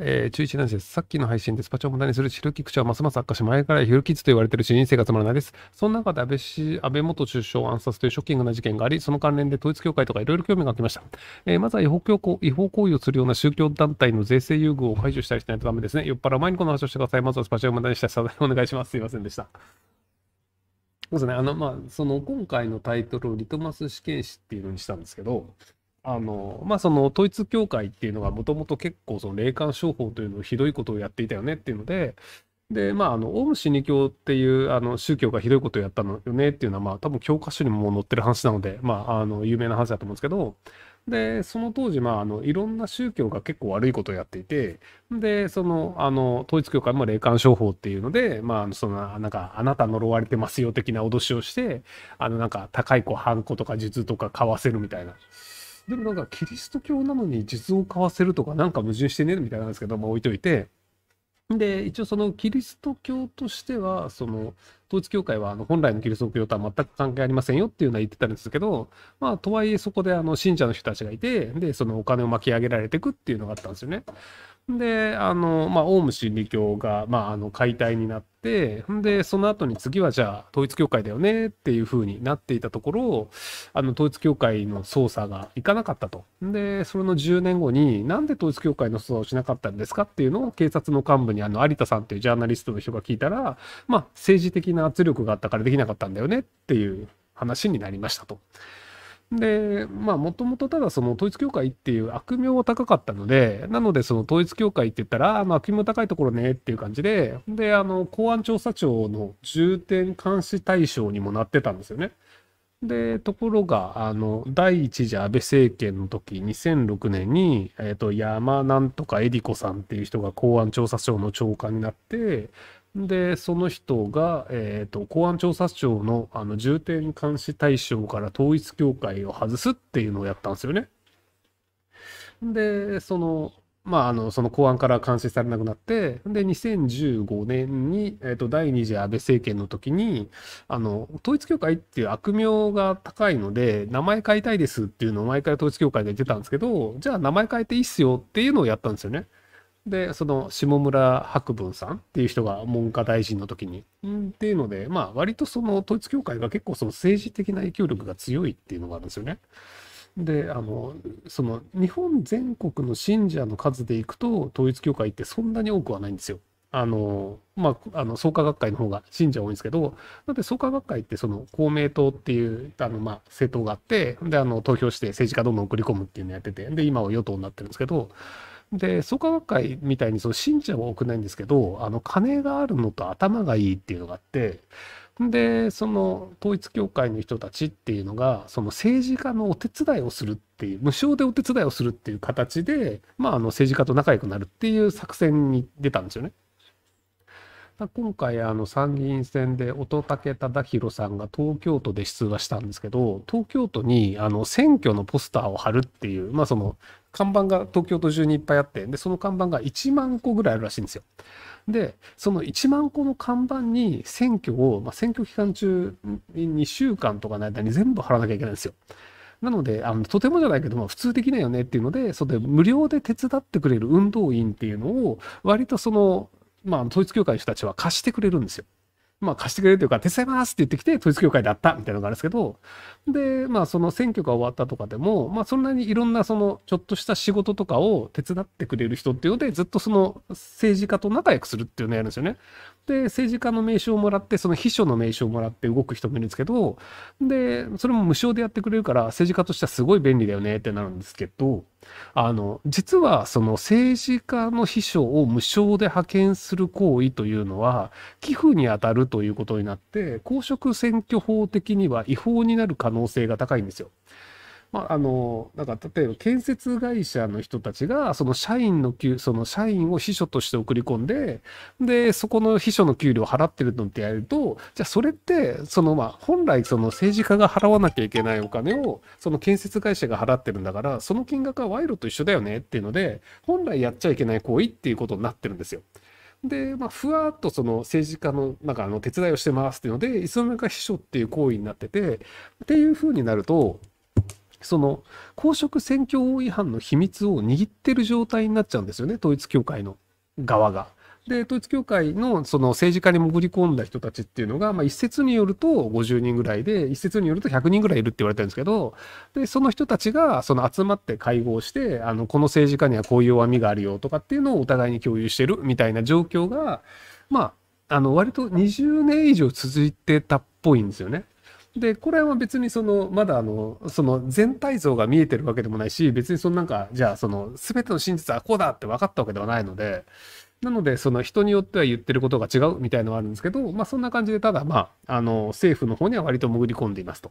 えー、中一なんです。さっきの配信でスパチャを無駄にする知る菊口はますます悪化し、前からヒルキッズと言われているし、人生がつまらないです。その中で安倍氏安倍元首相暗殺というショッキングな事件があり、その関連で統一教会とかいろいろ興味が湧きました。えー、まずは違法教行違法行為をするような宗教団体の税制優遇を解除したりしないとダメですね。酔っ払う前にこの話をしてください。まずはスパチャを無駄にした謝罪お願いします。すいませんでした。そうですね。あの、まあ、その今回のタイトルをリトマス試験紙っていうのにしたんですけど、あの、まあ、その統一教会っていうのがもともと結構その霊感商法というのをひどいことをやっていたよねっていうので、で、まあ、あの、オウム真理教っていうあの宗教がひどいことをやったのよねっていうのは、まあ、多分教科書にも載ってる話なので、まあ、あの、有名な話だと思うんですけど、で、その当時、まあ、あの、いろんな宗教が結構悪いことをやっていて、で、その、あの、統一教会も霊感商法っていうので、まあ、その、なんか、あなた呪われてますよ的な脅しをして、あの、なんか、高い子、ハンコとか術とか買わせるみたいな。でもなんかキリスト教なのに実を買わせるとかなんか矛盾してねみたいなんですけど、まあ置いといて。で、一応そのキリスト教としては、その統一教会はあの本来のキリスト教とは全く関係ありませんよっていうのは言ってたんですけど、まあとはいえそこであの信者の人たちがいて、で、そのお金を巻き上げられていくっていうのがあったんですよね。であの、まあ、オウム真理教が、まあ、あの解体になってでその後に次はじゃあ統一教会だよねっていうふうになっていたところあの統一教会の捜査がいかなかったとでそれの10年後になんで統一教会の捜査をしなかったんですかっていうのを警察の幹部にあの有田さんっていうジャーナリストの人が聞いたら、まあ、政治的な圧力があったからできなかったんだよねっていう話になりましたと。で、まあ、もともとただその統一教会っていう悪名は高かったので、なのでその統一教会って言ったら、まあ、悪名高いところねっていう感じで、で、あの、公安調査庁の重点監視対象にもなってたんですよね。で、ところが、あの、第一次安倍政権の時、2006年に、えっ、ー、と、山なんとかえり子さんっていう人が公安調査庁の長官になって、で、その人が、えっ、ー、と、公安調査庁の、あの、重点監視対象から統一教会を外すっていうのをやったんですよね。で、その、まあ、あの、その公安から監視されなくなって、で、2015年に、えっ、ー、と、第2次安倍政権の時に、あの、統一教会っていう悪名が高いので、名前変えたいですっていうのを毎回統一教会で言ってたんですけど、じゃあ名前変えていいっすよっていうのをやったんですよね。でその下村博文さんっていう人が文科大臣の時に、うん、っていうのでまあ割とその統一教会が結構その政治的な影響力が強いっていうのがあるんですよね。であのその日本全国の信者の数でいくと統一教会ってそんなに多くはないんですよ。あのまあ、あの創価学会の方が信者多いんですけど、だって創価学会ってその公明党っていうあの、まあ、政党があって、であの投票して政治家どんどん送り込むっていうのやってて、で今は与党になってるんですけど、で、創価学会みたいにその信者は多くないんですけど、あの、金があるのと頭がいいっていうのがあって、で、その統一教会の人たちっていうのが、その政治家のお手伝いをするっていう、無償でお手伝いをするっていう形で、まあ、あの、政治家と仲良くなるっていう作戦に出たんですよね。今回、あの、参議院選で乙武忠宏さんが東京都で出馬したんですけど、東京都に、あの、選挙のポスターを貼るっていう、まあ、その、看板が東京都中にいっぱいあって、で、その看板が1万個ぐらいあるらしいんですよ。で、その1万個の看板に選挙を、まあ、選挙期間中2週間とかの間に全部貼らなきゃいけないんですよ。なので、あの、とてもじゃないけども、普通できないよねっていうので、それで無料で手伝ってくれる運動員っていうのを、割とその、まあ、統一教会の人たちは貸してくれるんですよ。まあ貸してくれるというか、手伝いますって言ってきて、統一教会だったみたいなのがあるんですけど、で、まあその選挙が終わったとかでも、まあそんなにいろんなそのちょっとした仕事とかを手伝ってくれる人っていうので、ずっとその政治家と仲良くするっていうのをやるんですよね。って政治家の名刺をもらって、その秘書の名刺をもらって動く人もいるんですけど、で、それも無償でやってくれるから、政治家としてはすごい便利だよねってなるんですけど、あの、実はその政治家の秘書を無償で派遣する行為というのは、寄付に当たるということになって、公職選挙法的には違法になる可能性が高いんですよ。まあ、あの、なんか、例えば建設会社の人たちが、その社員の給、その社員を秘書として送り込んで、で、そこの秘書の給料を払ってるのってやると、じゃあそれって、そのまあ、本来その政治家が払わなきゃいけないお金を、その建設会社が払ってるんだから、その金額は賄賂と一緒だよねっていうので、本来やっちゃいけない行為っていうことになってるんですよ。で、まあ、ふわっとその政治家のなんかあの手伝いをしてますっていうので、いつの間にか秘書っていう行為になってて、っていうふうになると、その公職選挙法違反の秘密を握ってる状態になっちゃうんですよね、統一教会の側が。で、統一教会のその政治家に潜り込んだ人たちっていうのが、まあ、一説によると50人ぐらいで、一説によると100人ぐらいいるって言われてるんですけど、で、その人たちがその集まって会合して、あの、この政治家にはこういう弱みがあるよとかっていうのをお互いに共有してるみたいな状況が、まあ、あの、割と20年以上続いてたっぽいんですよね。で、これは別にその、まだあの、その全体像が見えてるわけでもないし、別にそのなんか、じゃあその、すべての真実はこうだって分かったわけではないので、なので、その人によっては言ってることが違うみたいのはあるんですけど、まあそんな感じで、ただまあ、あの、政府の方には割と潜り込んでいますと。